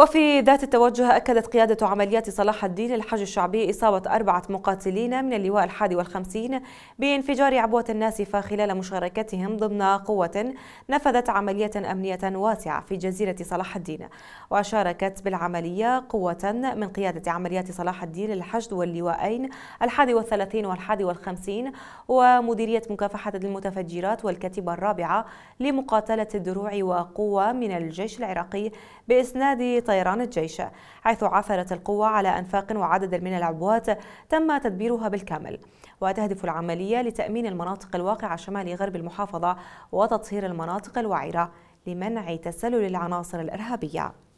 وفي ذات التوجه أكدت قيادة عمليات صلاح الدين الحج الشعبي إصابة أربعة مقاتلين من اللواء الحادي والخمسين بانفجار عبوة ناسفة خلال مشاركتهم ضمن قوة نفذت عملية أمنية واسعة في جزيرة صلاح الدين وشاركت بالعملية قوة من قيادة عمليات صلاح الدين الحشد واللواءين الحادي والثلاثين والحادي والخمسين ومديرية مكافحة المتفجرات والكتيبة الرابعة لمقاتلة الدروع وقوة من الجيش العراقي بإسناد طيران الجيش حيث عثرت القوة على أنفاق وعدد من العبوات تم تدبيرها بالكامل وتهدف العملية لتأمين المناطق الواقعة شمال غرب المحافظة وتطهير المناطق الوعرة لمنع تسلل العناصر الإرهابية